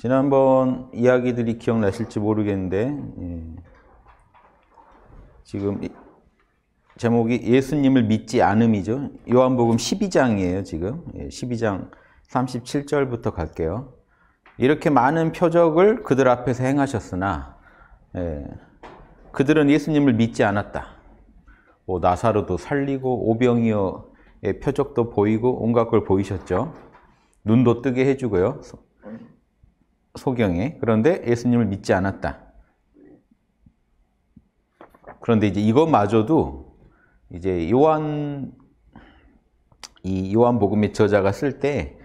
지난번 이야기들이 기억나실지 모르겠는데 예. 지금 제목이 예수님을 믿지 않음이죠. 요한복음 12장이에요, 지금. 예, 12장 37절부터 갈게요. 이렇게 많은 표적을 그들 앞에서 행하셨으나 예, 그들은 예수님을 믿지 않았다. 뭐 나사로도 살리고 오병이어의 표적도 보이고 온갖 걸 보이셨죠. 눈도 뜨게 해주고요. 소경에 그런데 예수님을 믿지 않았다. 그런데 이제 이것마저도 이제 요한 이 요한복음의 저자가 쓸 때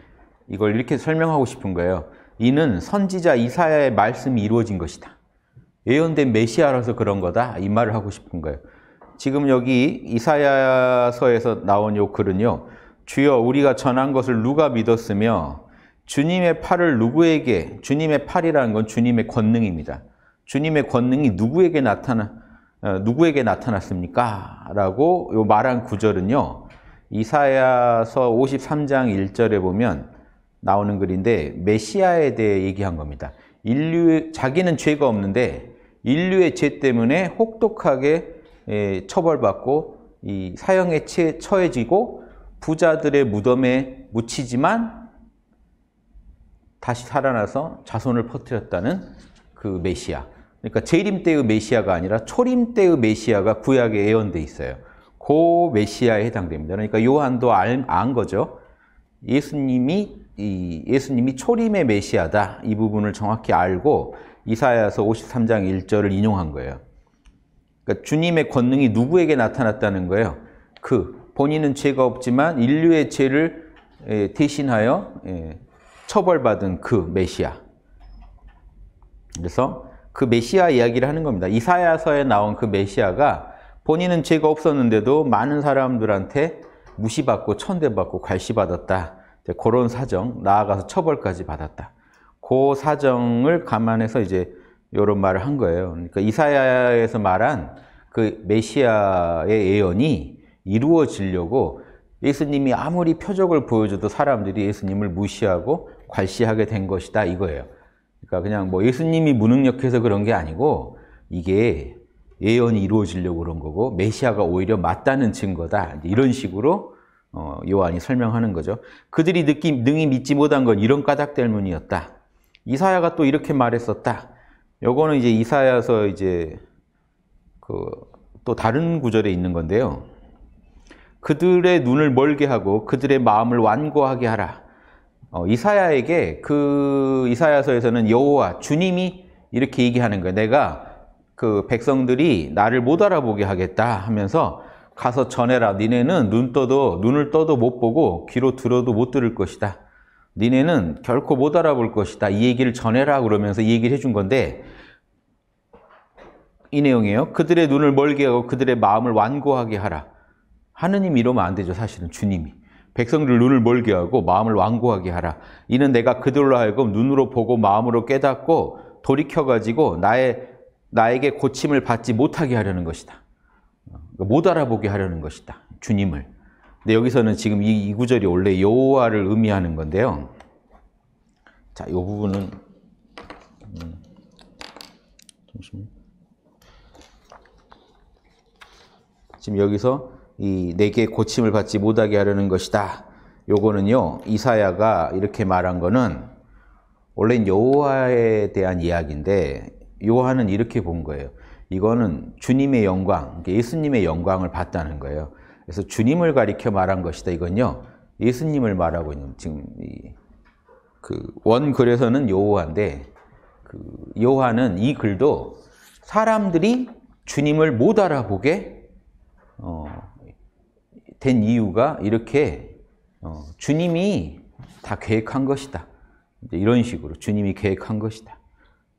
이걸 이렇게 설명하고 싶은 거예요. 이는 선지자 이사야의 말씀이 이루어진 것이다. 예언된 메시아라서 그런 거다. 이 말을 하고 싶은 거예요. 지금 여기 이사야서에서 나온 요 글은요. 주여 우리가 전한 것을 누가 믿었으며 주님의 팔을 누구에게, 주님의 팔이라는 건 주님의 권능입니다. 주님의 권능이 누구에게 나타나, 어, 누구에게 나타났습니까? 라고 요 말한 구절은요, 이사야서 53장 1절에 보면 나오는 글인데, 메시아에 대해 얘기한 겁니다. 인류 의 자기는 죄가 없는데, 인류의 죄 때문에 혹독하게 예, 처벌받고, 이 사형에 처해지고, 부자들의 무덤에 묻히지만, 다시 살아나서 자손을 퍼뜨렸다는 그 메시아. 그러니까 재림 때의 메시아가 아니라 초림 때의 메시아가 구약에 예언돼 있어요. 그 메시아에 해당됩니다. 그러니까 요한도 알, 안 거죠. 예수님이 예수님이 초림의 메시아다. 이 부분을 정확히 알고 이사야서 53장 1절을 인용한 거예요. 그러니까 주님의 권능이 누구에게 나타났다는 거예요? 그 본인은 죄가 없지만 인류의 죄를 예, 대신하여 예, 처벌받은 그 메시아. 그래서 그 메시아 이야기를 하는 겁니다. 이사야서에 나온 그 메시아가 본인은 죄가 없었는데도 많은 사람들한테 무시받고 천대받고 괄시받았다. 그런 사정, 나아가서 처벌까지 받았다. 그 사정을 감안해서 이제 이런 말을 한 거예요. 그러니까 이사야에서 말한 그 메시아의 예언이 이루어지려고 예수님이 아무리 표적을 보여줘도 사람들이 예수님을 무시하고 괄시하게 된 것이다 이거예요. 그러니까 그냥 뭐 예수님이 무능력해서 그런 게 아니고 이게 예언이 이루어지려고 그런 거고 메시아가 오히려 맞다는 증거다 이런 식으로 어, 요한이 설명하는 거죠. 그들이 느끼, 능히 믿지 못한 건 이런 까닭 때문이었다. 이사야가 또 이렇게 말했었다. 요거는 이제 이사야서 이제 그 또 다른 구절에 있는 건데요. 그들의 눈을 멀게 하고 그들의 마음을 완고하게 하라. 어, 이사야에게 그 이사야서에서는 여호와 주님이 이렇게 얘기하는 거예요. 내가 그 백성들이 나를 못 알아보게 하겠다 하면서 가서 전해라. 니네는 눈 떠도 눈을 떠도 못 보고 귀로 들어도 못 들을 것이다. 니네는 결코 못 알아볼 것이다. 이 얘기를 전해라 그러면서 이 얘기를 해준 건데 이 내용이에요. 그들의 눈을 멀게 하고 그들의 마음을 완고하게 하라. 하느님 이러면 안 되죠, 사실은 주님이. 백성들 눈을 멀게 하고 마음을 완고하게 하라. 이는 내가 그들로 하여금 눈으로 보고 마음으로 깨닫고 돌이켜 가지고 나의 나에게 고침을 받지 못하게 하려는 것이다. 그러니까 못 알아보게 하려는 것이다. 주님을. 근데 여기서는 지금 이, 이 구절이 원래 여호와를 의미하는 건데요. 자, 이 부분은 음, 잠시만. 지금 여기서 이 내게 고침을 받지 못하게 하려는 것이다. 요거는요 이사야가 이렇게 말한 거는 원래 여호와에 대한 이야기인데 요한은 이렇게 본 거예요. 이거는 주님의 영광, 그러니까 예수님의 영광을 봤다는 거예요. 그래서 주님을 가리켜 말한 것이다. 이건요 예수님을 말하고 있는 지금 그원 글에서는 여호와인데 그 요한은 이 글도 사람들이 주님을 못 알아보게 어, 된 이유가 이렇게 어, 주님이 다 계획한 것이다. 이런 식으로 주님이 계획한 것이다.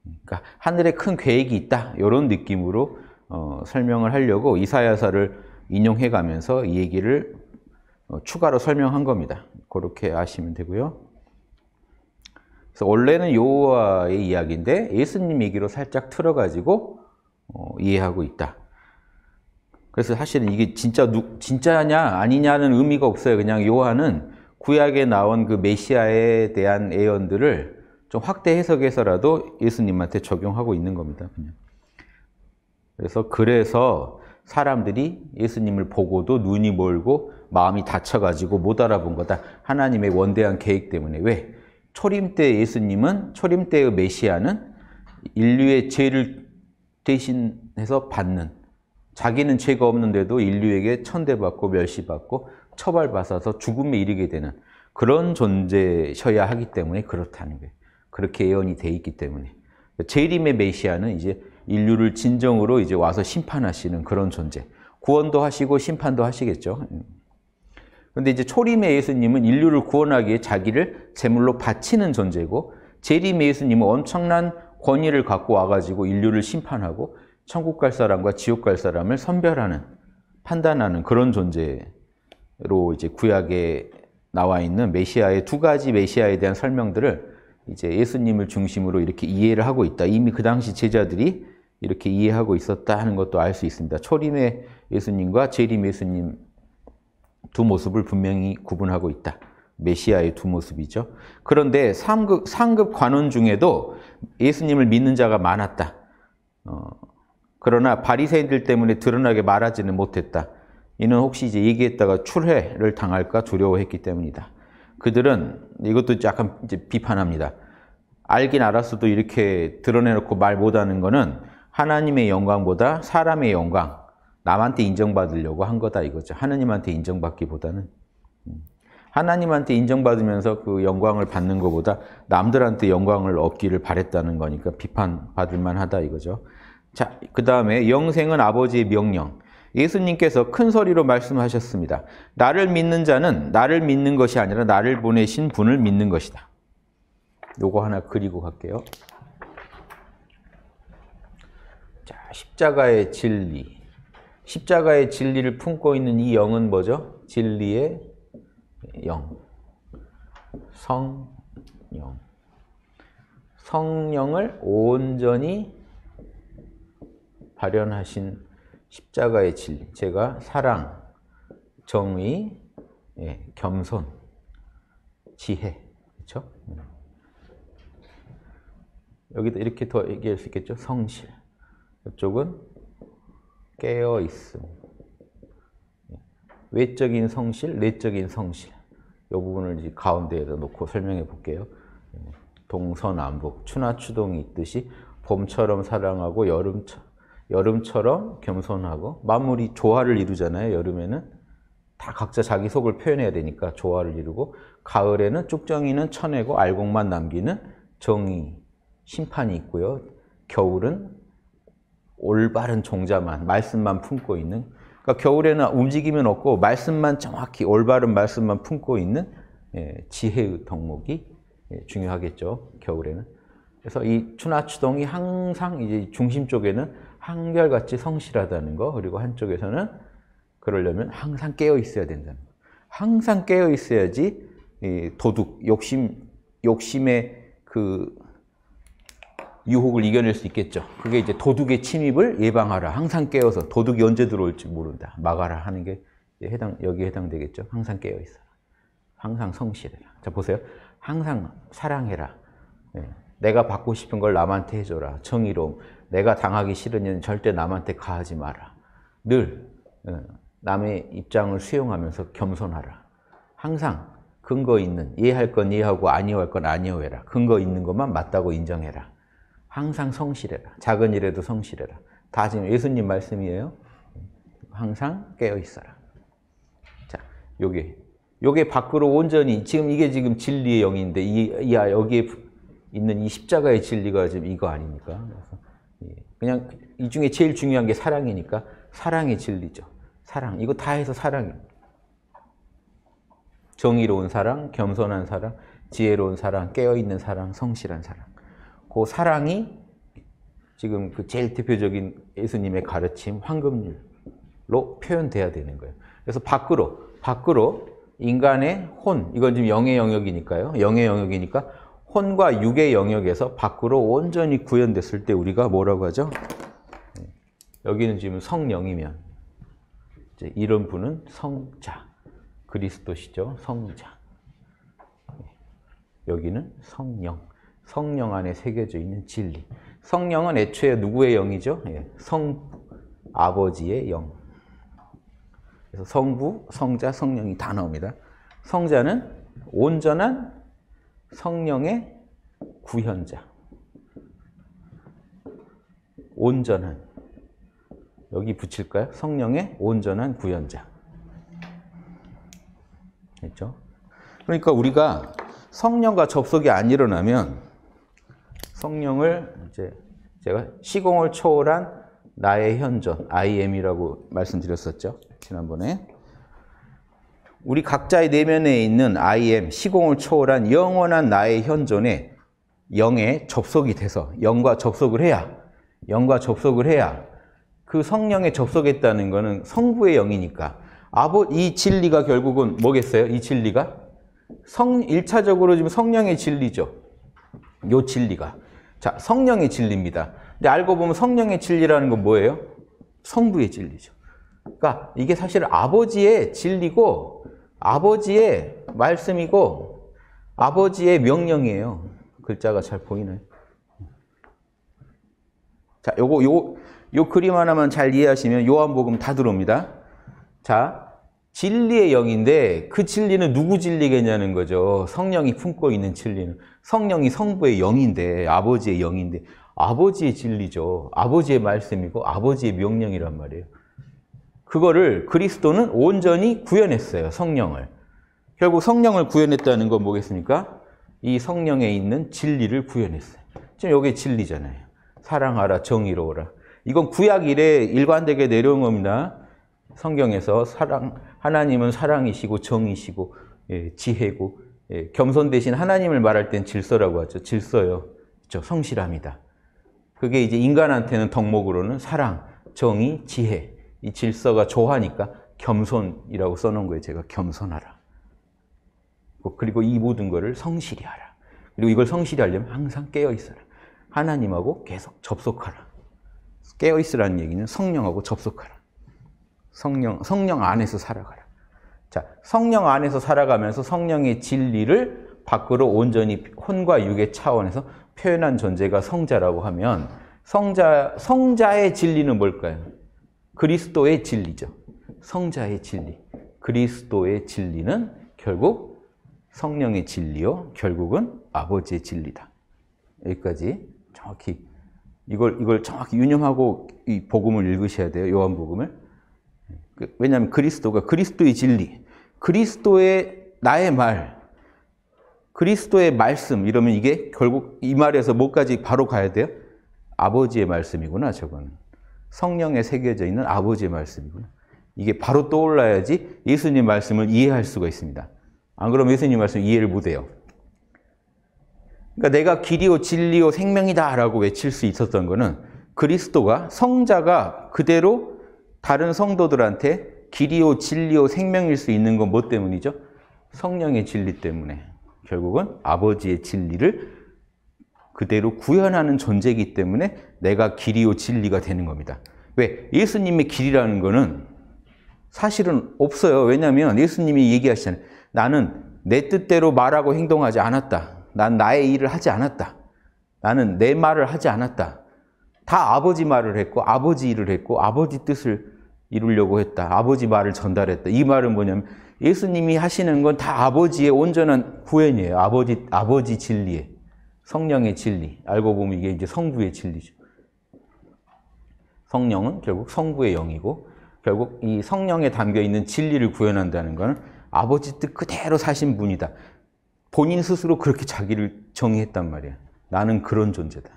그러니까 하늘에 큰 계획이 있다. 이런 느낌으로 어, 설명을 하려고 이사야서를 인용해 가면서 이 얘기를 어, 추가로 설명한 겁니다. 그렇게 아시면 되고요. 그래서 원래는 여호와의 이야기인데 예수님 얘기로 살짝 틀어가지고 어, 이해하고 있다. 그래서 사실은 이게 진짜 누, 진짜냐 아니냐는 의미가 없어요. 그냥 요한은 구약에 나온 그 메시아에 대한 예언들을 좀 확대 해석해서라도 예수님한테 적용하고 있는 겁니다. 그냥. 그래서 그래서 사람들이 예수님을 보고도 눈이 멀고 마음이 닫혀가지고 못 알아본 거다. 하나님의 원대한 계획 때문에. 왜? 초림 때 예수님은, 초림 때의 메시아는 인류의 죄를 대신해서 받는 자기는 죄가 없는데도 인류에게 천대받고 멸시받고 처벌받아서 죽음에 이르게 되는 그런 존재셔야 하기 때문에 그렇다는 거예요. 그렇게 예언이 돼 있기 때문에 재림의 메시아는 이제 인류를 진정으로 이제 와서 심판하시는 그런 존재. 구원도 하시고 심판도 하시겠죠. 그런데 이제 초림의 예수님은 인류를 구원하기에 자기를 제물로 바치는 존재고 재림의 예수님은 엄청난 권위를 갖고 와가지고 인류를 심판하고 천국 갈 사람과 지옥 갈 사람을 선별하는 판단하는 그런 존재로 이제 구약에 나와 있는 메시아의 두 가지 메시아에 대한 설명들을 이제 예수님을 중심으로 이렇게 이해를 하고 있다. 이미 그 당시 제자들이 이렇게 이해하고 있었다 하는 것도 알 수 있습니다. 초림의 예수님과 재림 예수님 두 모습을 분명히 구분하고 있다. 메시아의 두 모습이죠. 그런데 상급, 상급 관원 중에도 예수님을 믿는 자가 많았다. 어, 그러나 바리새인들 때문에 드러나게 말하지는 못했다. 이는 혹시 이제 얘기했다가 출해를 당할까 두려워했기 때문이다. 그들은 이것도 약간 이제 비판합니다. 알긴 알았어도 이렇게 드러내놓고 말 못하는 것은 하나님의 영광보다 사람의 영광, 남한테 인정받으려고 한 거다 이거죠. 하나님한테 인정받기보다는. 음. 하나님한테 인정받으면서 그 영광을 받는 것보다 남들한테 영광을 얻기를 바랬다는 거니까 비판받을 만하다 이거죠. 자, 그 다음에 영생은 아버지의 명령. 예수님께서 큰 소리로 말씀하셨습니다. 나를 믿는 자는 나를 믿는 것이 아니라 나를 보내신 분을 믿는 것이다. 요거 하나 그리고 갈게요. 자, 십자가의 진리. 십자가의 진리를 품고 있는 이 영은 뭐죠? 진리의 영. 성령. 성령을 온전히 발현하신 십자가의 진리, 제가 사랑, 정의, 예, 겸손, 지혜, 그렇죠? 여기도 이렇게 더 얘기할 수 있겠죠? 성실. 이쪽은 깨어 있음. 예. 외적인 성실, 내적인 성실. 이 부분을 이제 가운데에다 놓고 설명해 볼게요. 예. 동서남북, 추나추동이 있듯이 봄처럼 사랑하고 여름처럼 여름처럼 겸손하고 만물이 조화를 이루잖아요. 여름에는 다 각자 자기 속을 표현해야 되니까 조화를 이루고 가을에는 쭉정이는 쳐내고 알곡만 남기는 정의, 심판이 있고요. 겨울은 올바른 종자만 말씀만 품고 있는 그러니까 겨울에는 움직임은 없고 말씀만 정확히 올바른 말씀만 품고 있는 예, 지혜의 덕목이 예, 중요하겠죠. 겨울에는. 그래서 이 추나추동이 항상 이제 중심 쪽에는 한결같이 성실하다는 거 그리고 한쪽에서는 그러려면 항상 깨어 있어야 된다는 거. 항상 깨어 있어야지 도둑 욕심 욕심의 그 유혹을 이겨낼 수 있겠죠. 그게 이제 도둑의 침입을 예방하라. 항상 깨어서 도둑이 언제 들어올지 모른다. 막아라 하는 게 해당 여기에 해당되겠죠. 항상 깨어 있어 항상 성실해라. 자 보세요. 항상 사랑해라. 네. 내가 받고 싶은 걸 남한테 해줘라. 정의로움. 내가 당하기 싫은 일은 절대 남한테 가하지 마라. 늘 어, 남의 입장을 수용하면서 겸손하라. 항상 근거 있는 이해할 건 이해하고 아니할 건 아니해라. 근거 있는 것만 맞다고 인정해라. 항상 성실해라. 작은 일에도 성실해라. 다 지금 예수님 말씀이에요. 항상 깨어 있어라. 자, 요게 요게 밖으로 온전히 지금 이게 지금 진리의 영인데 이, 이 아, 여기에 있는 이 십자가의 진리가 지금 이거 아닙니까? 예, 그냥 이 중에 제일 중요한 게 사랑이니까 사랑의 진리죠. 사랑. 이거 다 해서 사랑이 정의로운 사랑, 겸손한 사랑, 지혜로운 사랑, 깨어있는 사랑, 성실한 사랑. 그 사랑이 지금 그 제일 대표적인 예수님의 가르침 황금률로 표현돼야 되는 거예요. 그래서 밖으로, 밖으로 인간의 혼, 이건 지금 영의 영역이니까요. 영의 영역이니까 혼과 육의 영역에서 밖으로 온전히 구현됐을 때 우리가 뭐라고 하죠? 네. 여기는 지금 성령이면 이런 분은 성자 그리스도시죠 성자 네. 여기는 성령 성령 안에 새겨져 있는 진리 성령은 애초에 누구의 영이죠? 예, 성 아버지의 영 그래서 성부, 성자, 성령이 다 나옵니다 성자는 온전한 성령의 구현자. 온전한. 여기 붙일까요? 성령의 온전한 구현자. 됐죠? 그러니까 우리가 성령과 접속이 안 일어나면 성령을 이제 제가 시공을 초월한 나의 현존, I am이라고 말씀드렸었죠. 지난번에. 우리 각자의 내면에 있는 I m 시공을 초월한 영원한 나의 현존에 영에 접속이 돼서 영과 접속을 해야 영과 접속을 해야 그 성령에 접속했다는 것은 성부의 영이니까 아버 이 진리가 결국은 뭐겠어요? 이 진리가 성 일차적으로 지금 성령의 진리죠. 요 진리가 자 성령의 진리입니다. 근데 알고 보면 성령의 진리라는 건 뭐예요? 성부의 진리죠. 그러니까 이게 사실 아버지의 진리고 아버지의 말씀이고 아버지의 명령이에요. 글자가 잘 보이나요? 자, 요거 요, 요 그림 하나만 잘 이해하시면 요한복음 다 들어옵니다. 자, 진리의 영인데 그 진리는 누구 진리겠냐는 거죠. 성령이 품고 있는 진리는 성령이 성부의 영인데 아버지의 영인데 아버지의 진리죠. 아버지의 말씀이고 아버지의 명령이란 말이에요. 그거를 그리스도는 온전히 구현했어요. 성령을. 결국 성령을 구현했다는 건 뭐겠습니까? 이 성령에 있는 진리를 구현했어요. 지금 이게 진리잖아요. 사랑하라, 정의로워라. 이건 구약 이래 일관되게 내려온 겁니다. 성경에서 사랑, 하나님은 사랑이시고 정이시고 예, 지혜고 예, 겸손 대신 하나님을 말할 땐 질서라고 하죠. 질서요. 그렇죠? 성실합니다. 그게 이제 인간한테는 덕목으로는 사랑, 정의, 지혜 이 질서가 조화니까 겸손이라고 써놓은 거예요. 제가 겸손하라. 뭐 그리고 이 모든 것을 성실히 하라. 그리고 이걸 성실히 하려면 항상 깨어 있어라. 하나님하고 계속 접속하라. 깨어 있으라는 얘기는 성령하고 접속하라. 성령 성령 안에서 살아가라. 자, 성령 안에서 살아가면서 성령의 진리를 밖으로 온전히 혼과 육의 차원에서 표현한 존재가 성자라고 하면 성자 성자의 진리는 뭘까요? 그리스도의 진리죠. 성자의 진리. 그리스도의 진리는 결국 성령의 진리요. 결국은 아버지의 진리다. 여기까지 정확히 이걸 이걸 정확히 유념하고 이 복음을 읽으셔야 돼요. 요한복음을. 그, 왜냐하면 그리스도가 그리스도의 진리, 그리스도의 나의 말, 그리스도의 말씀 이러면 이게 결국 이 말에서 뭐까지 바로 가야 돼요? 아버지의 말씀이구나 저건. 성령에 새겨져 있는 아버지의 말씀이구요 이게 바로 떠올라야지 예수님 말씀을 이해할 수가 있습니다. 안 그러면 예수님 말씀 이해를 못 해요. 그러니까 내가 길이요 진리요 생명이다라고 외칠 수 있었던 거는 그리스도가 성자가 그대로 다른 성도들한테 길이요 진리요 생명일 수 있는 건 뭐 때문이죠? 성령의 진리 때문에 결국은 아버지의 진리를 그대로 구현하는 존재이기 때문에 내가 길이요 진리가 되는 겁니다. 왜? 예수님의 길이라는 거는 사실은 없어요. 왜냐하면 예수님이 얘기하시잖아요. 나는 내 뜻대로 말하고 행동하지 않았다. 난 나의 일을 하지 않았다. 나는 내 말을 하지 않았다. 다 아버지 말을 했고 아버지 일을 했고 아버지 뜻을 이루려고 했다. 아버지 말을 전달했다. 이 말은 뭐냐면 예수님이 하시는 건 다 아버지의 온전한 구현이에요. 아버지 아버지 진리에. 성령의 진리. 알고 보면 이게 이제 성부의 진리죠. 성령은 결국 성부의 영이고 결국 이 성령에 담겨 있는 진리를 구현한다는 것은 아버지 뜻 그대로 사신 분이다. 본인 스스로 그렇게 자기를 정의했단 말이야. 나는 그런 존재다.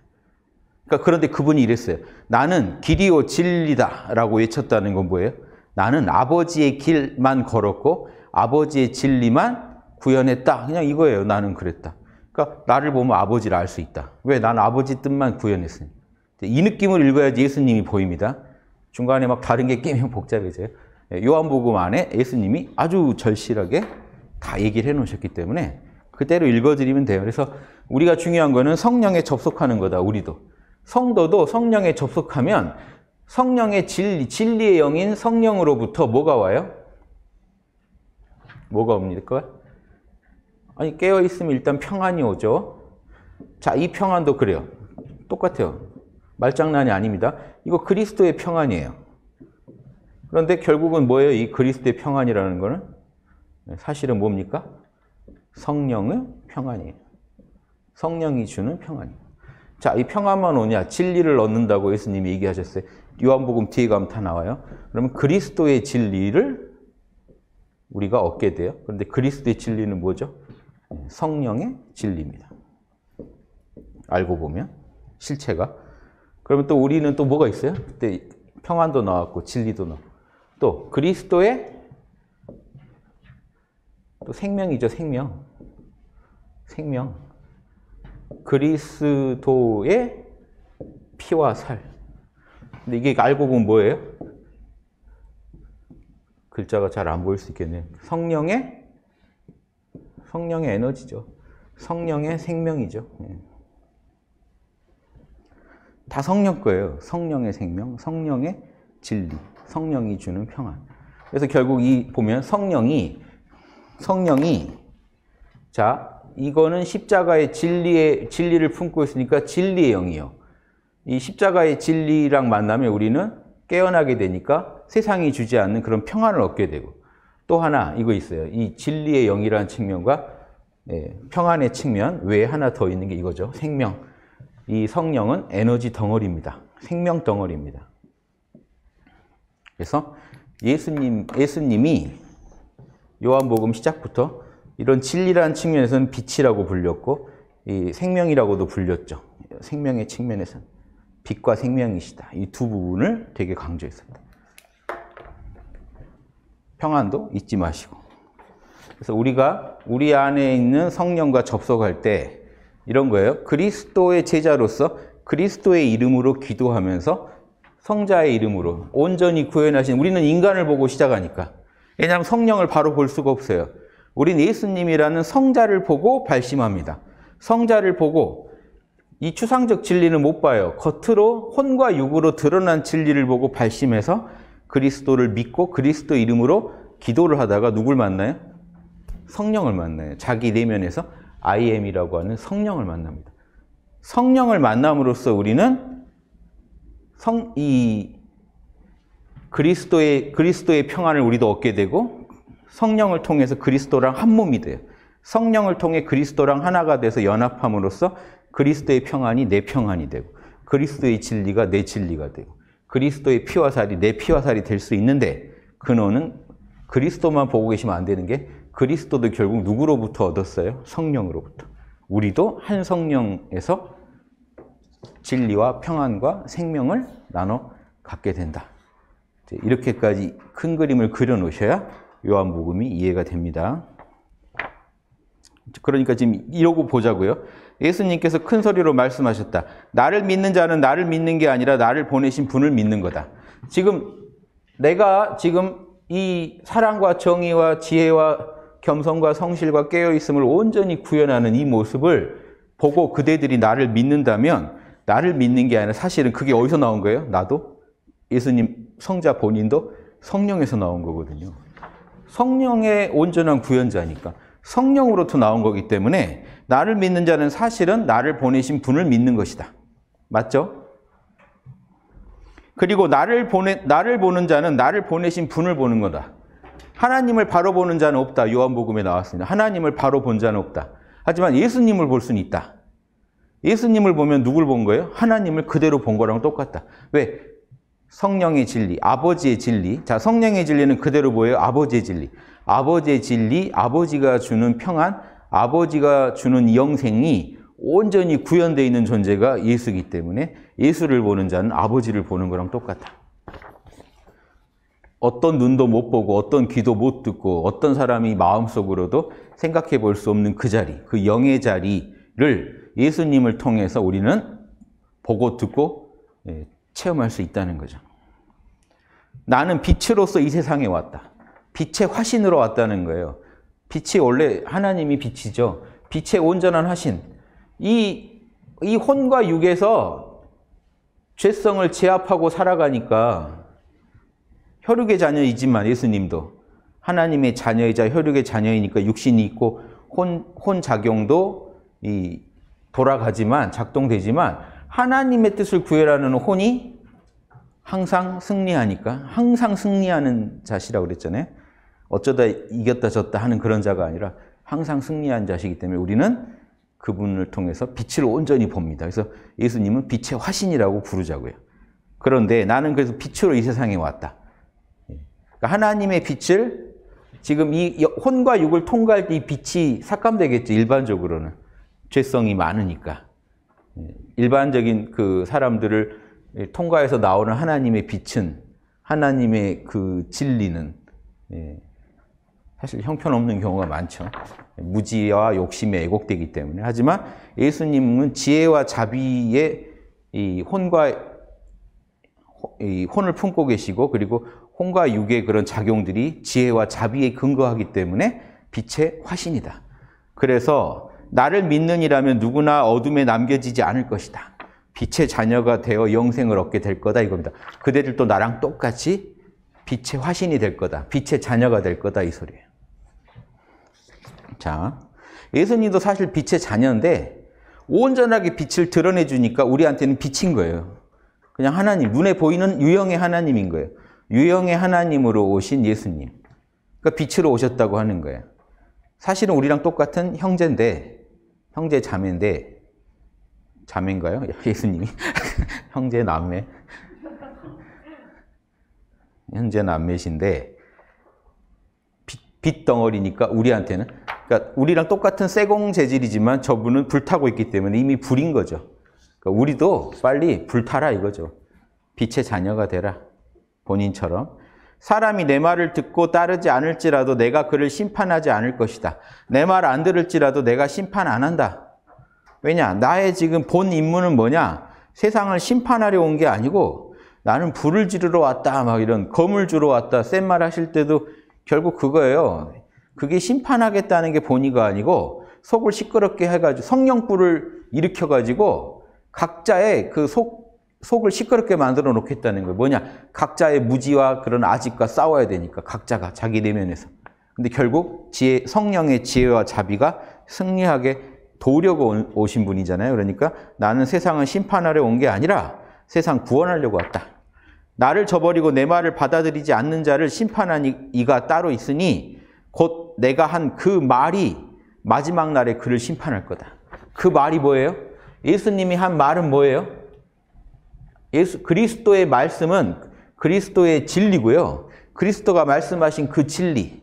그러니까 그런데 그분이 이랬어요. 나는 길이요 진리다라고 외쳤다는 건 뭐예요? 나는 아버지의 길만 걸었고 아버지의 진리만 구현했다. 그냥 이거예요. 나는 그랬다. 그러니까 나를 보면 아버지를 알 수 있다. 왜? 난 아버지 뜻만 구현했으니. 이 느낌을 읽어야지 예수님이 보입니다. 중간에 막 다른 게 끼면 복잡해져요. 예, 요한복음 안에 예수님이 아주 절실하게 다 얘기를 해 놓으셨기 때문에 그대로 읽어드리면 돼요. 그래서 우리가 중요한 거는 성령에 접속하는 거다, 우리도. 성도도 성령에 접속하면 성령의 진리, 진리의 영인 성령으로부터 뭐가 와요? 뭐가 옵니까? 아니 깨어 있으면 일단 평안이 오죠. 자, 이 평안도 그래요. 똑같아요. 말장난이 아닙니다. 이거 그리스도의 평안이에요. 그런데 결국은 뭐예요? 이 그리스도의 평안이라는 거는 사실은 뭡니까? 성령의 평안이에요. 성령이 주는 평안이에요. 자, 이 평안만 오냐? 진리를 얻는다고 예수님이 얘기하셨어요. 요한복음 뒤에 가면 다 나와요. 그러면 그리스도의 진리를 우리가 얻게 돼요. 그런데 그리스도의 진리는 뭐죠? 성령의 진리입니다. 알고 보면 실체가 그러면 또 우리는 또 뭐가 있어요? 그때 평안도 나왔고 진리도 나왔고 또 그리스도의 또 생명이죠 생명 생명 그리스도의 피와 살 근데 이게 알고 보면 뭐예요? 글자가 잘 안 보일 수 있겠네요 성령의 성령의 에너지죠. 성령의 생명이죠. 예. 다 성령 거예요. 성령의 생명, 성령의 진리, 성령이 주는 평안. 그래서 결국 이 보면 성령이 성령이 자 이거는 십자가의 진리의 진리를 품고 있으니까 진리의 영이요. 이 십자가의 진리랑 만나면 우리는 깨어나게 되니까 세상이 주지 않는 그런 평안을 얻게 되고 또 하나 이거 있어요. 이 진리의 영이라는 측면과 예, 평안의 측면 외에 하나 더 있는 게 이거죠. 생명. 이 성령은 에너지 덩어리입니다. 생명 덩어리입니다. 그래서 예수님, 예수님이 요한복음 시작부터 이런 진리라는 측면에서는 빛이라고 불렸고 이 생명이라고도 불렸죠. 생명의 측면에서는 빛과 생명이시다. 이 두 부분을 되게 강조했습니다. 평안도 잊지 마시고. 그래서 우리가 우리 안에 있는 성령과 접속할 때 이런 거예요. 그리스도의 제자로서 그리스도의 이름으로 기도하면서 성자의 이름으로 온전히 구현하신 우리는 인간을 보고 시작하니까. 왜냐하면 성령을 바로 볼 수가 없어요. 우린 예수님이라는 성자를 보고 발심합니다. 성자를 보고 이 추상적 진리는 못 봐요. 겉으로 혼과 육으로 드러난 진리를 보고 발심해서 그리스도를 믿고 그리스도 이름으로 기도를 하다가 누굴 만나요? 성령을 만나요. 자기 내면에서 I am이라고 하는 성령을 만납니다. 성령을 만남으로써 우리는 성, 이 그리스도의, 그리스도의 평안을 우리도 얻게 되고 성령을 통해서 그리스도랑 한 몸이 돼요. 성령을 통해 그리스도랑 하나가 돼서 연합함으로써 그리스도의 평안이 내 평안이 되고 그리스도의 진리가 내 진리가 되고 그리스도의 피와 살이 내 피와 살이 될 수 있는데 근원은 그리스도만 보고 계시면 안 되는 게 그리스도도 결국 누구로부터 얻었어요? 성령으로부터. 우리도 한 성령에서 진리와 평안과 생명을 나눠 갖게 된다. 이렇게까지 큰 그림을 그려놓으셔야 요한복음이 이해가 됩니다. 그러니까 지금 이러고 보자고요. 예수님께서 큰 소리로 말씀하셨다. 나를 믿는 자는 나를 믿는 게 아니라 나를 보내신 분을 믿는 거다. 지금 내가 지금 이 사랑과 정의와 지혜와 겸손과 성실과 깨어 있음을 온전히 구현하는 이 모습을 보고 그대들이 나를 믿는다면 나를 믿는 게 아니라 사실은 그게 어디서 나온 거예요? 나도 예수님 성자 본인도 성령에서 나온 거거든요. 성령의 온전한 구현자니까. 성령으로부터 나온 거기 때문에 나를 믿는 자는 사실은 나를 보내신 분을 믿는 것이다. 맞죠? 그리고 나를 보내 나를 보는 자는 나를 보내신 분을 보는 거다. 하나님을 바로 보는 자는 없다. 요한복음에 나왔습니다. 하나님을 바로 본 자는 없다. 하지만 예수님을 볼 수는 있다. 예수님을 보면 누굴 본 거예요? 하나님을 그대로 본 거랑 똑같다. 왜? 성령의 진리, 아버지의 진리. 자, 성령의 진리는 그대로 보여요. 아버지의 진리. 아버지의 진리, 아버지가 주는 평안, 아버지가 주는 영생이 온전히 구현되어 있는 존재가 예수이기 때문에 예수를 보는 자는 아버지를 보는 거랑 똑같다. 어떤 눈도 못 보고 어떤 귀도 못 듣고 어떤 사람이 마음속으로도 생각해 볼 수 없는 그 자리, 그 영의 자리를 예수님을 통해서 우리는 보고 듣고 예, 체험할 수 있다는 거죠. 나는 빛으로서 이 세상에 왔다. 빛의 화신으로 왔다는 거예요. 빛이 원래 하나님이 빛이죠. 빛의 온전한 화신. 이, 이 혼과 육에서 죄성을 제압하고 살아가니까 혈육의 자녀이지만 예수님도 하나님의 자녀이자 혈육의 자녀이니까 육신이 있고 혼, 혼 작용도 이 돌아가지만 작동되지만 하나님의 뜻을 구해라는 혼이 항상 승리하니까 항상 승리하는 자시라고 그랬잖아요. 어쩌다 이겼다 졌다 하는 그런 자가 아니라 항상 승리한 자시기 때문에 우리는 그분을 통해서 빛을 온전히 봅니다. 그래서 예수님은 빛의 화신이라고 부르자고요. 그런데 나는 그래서 빛으로 이 세상에 왔다. 예. 그러니까 하나님의 빛을 지금 이 혼과 육을 통과할 때 이 빛이 삭감되겠지, 일반적으로는. 죄성이 많으니까. 예. 일반적인 그 사람들을 통과해서 나오는 하나님의 빛은, 하나님의 그 진리는, 예. 사실 형편없는 경우가 많죠. 무지와 욕심에 애곡되기 때문에. 하지만 예수님은 지혜와 자비의 이 혼과 이 혼을 품고 계시고 그리고 혼과 육의 그런 작용들이 지혜와 자비에 근거하기 때문에 빛의 화신이다. 그래서 나를 믿는 이라면 누구나 어둠에 남겨지지 않을 것이다. 빛의 자녀가 되어 영생을 얻게 될 거다 이겁니다. 그대들도 나랑 똑같이 빛의 화신이 될 거다. 빛의 자녀가 될 거다 이 소리예요. 자, 예수님도 사실 빛의 자녀인데 온전하게 빛을 드러내 주니까 우리한테는 빛인 거예요. 그냥 하나님, 눈에 보이는 유형의 하나님인 거예요. 유형의 하나님으로 오신 예수님. 그러니까 빛으로 오셨다고 하는 거예요. 사실은 우리랑 똑같은 형제인데, 형제 자매인데, 자매인가요? 예수님이? 형제 남매. 현재 남매신데, 빛, 빛 덩어리니까 우리한테는 그러니까 우리랑 똑같은 쇠공 재질이지만 저분은 불타고 있기 때문에 이미 불인 거죠. 그러니까 우리도 빨리 불타라 이거죠. 빛의 자녀가 되라. 본인처럼. 사람이 내 말을 듣고 따르지 않을지라도 내가 그를 심판하지 않을 것이다. 내 말 안 들을지라도 내가 심판 안 한다. 왜냐? 나의 지금 본 임무는 뭐냐? 세상을 심판하려 온 게 아니고 나는 불을 지르러 왔다. 막 이런 검을 주러 왔다. 센 말 하실 때도 결국 그거예요. 그게 심판하겠다는 게 본의가 아니고 속을 시끄럽게 해가지고 성령불을 일으켜가지고 각자의 그 속, 속을 시끄럽게 만들어 놓겠다는 거예요. 뭐냐? 각자의 무지와 그런 아직과 싸워야 되니까 각자가 자기 내면에서. 근데 결국 지혜, 성령의 지혜와 자비가 승리하게 도우려고 오신 분이잖아요. 그러니까 나는 세상을 심판하러온 게 아니라 세상 구원하려고 왔다. 나를 저버리고 내 말을 받아들이지 않는 자를 심판한 이가 따로 있으니 곧 내가 한 그 말이 마지막 날에 그를 심판할 거다. 그 말이 뭐예요? 예수님이 한 말은 뭐예요? 예수 그리스도의 말씀은 그리스도의 진리고요. 그리스도가 말씀하신 그 진리.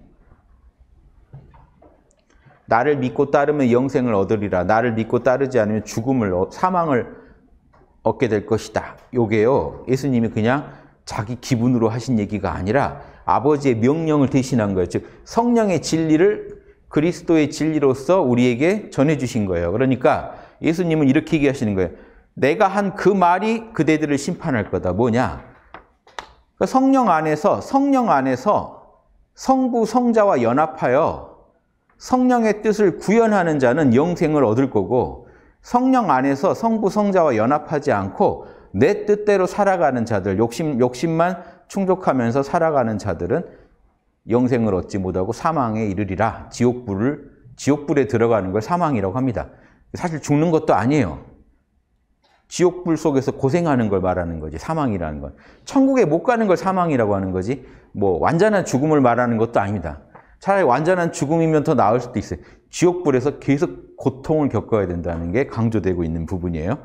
나를 믿고 따르면 영생을 얻으리라. 나를 믿고 따르지 않으면 죽음을 사망을 얻게 될 것이다. 요게요. 예수님이 그냥 자기 기분으로 하신 얘기가 아니라 아버지의 명령을 대신한 거예요. 즉 성령의 진리를 그리스도의 진리로서 우리에게 전해주신 거예요. 그러니까 예수님은 이렇게 얘기하시는 거예요. 내가 한 그 말이 그대들을 심판할 거다. 뭐냐? 그 성령 안에서 성령 안에서 성부 성자와 연합하여 성령의 뜻을 구현하는 자는 영생을 얻을 거고 성령 안에서 성부 성자와 연합하지 않고 내 뜻대로 살아가는 자들 욕심 욕심만 충족하면서 살아가는 자들은 영생을 얻지 못하고 사망에 이르리라 지옥불을 지옥불에 들어가는 걸 사망이라고 합니다. 사실 죽는 것도 아니에요. 지옥불 속에서 고생하는 걸 말하는 거지 사망이라는 건 천국에 못 가는 걸 사망이라고 하는 거지 뭐 완전한 죽음을 말하는 것도 아닙니다. 차라리 완전한 죽음이면 더 나을 수도 있어요. 지옥불에서 계속 고통을 겪어야 된다는 게 강조되고 있는 부분이에요.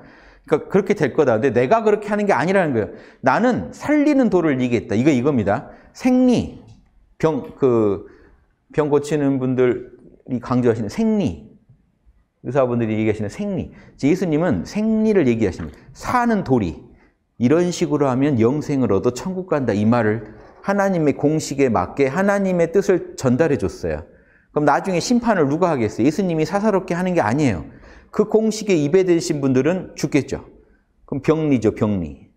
그러니까 그렇게 될 거다. 근데 내가 그렇게 하는 게 아니라는 거예요. 나는 살리는 도를 얘기했다. 이거 이겁니다. 생리, 병, 그, 병 고치는 분들이 강조하시는 생리. 의사분들이 얘기하시는 생리. 예수님은 생리를 얘기하십니다. 사는 도리. 이런 식으로 하면 영생을 얻어 천국 간다. 이 말을 하나님의 공식에 맞게 하나님의 뜻을 전달해 줬어요. 그럼 나중에 심판을 누가 하겠어요? 예수님이 사사롭게 하는 게 아니에요. 그 공식에 입에대신 분들은 죽겠죠. 그럼 병리죠, 병리.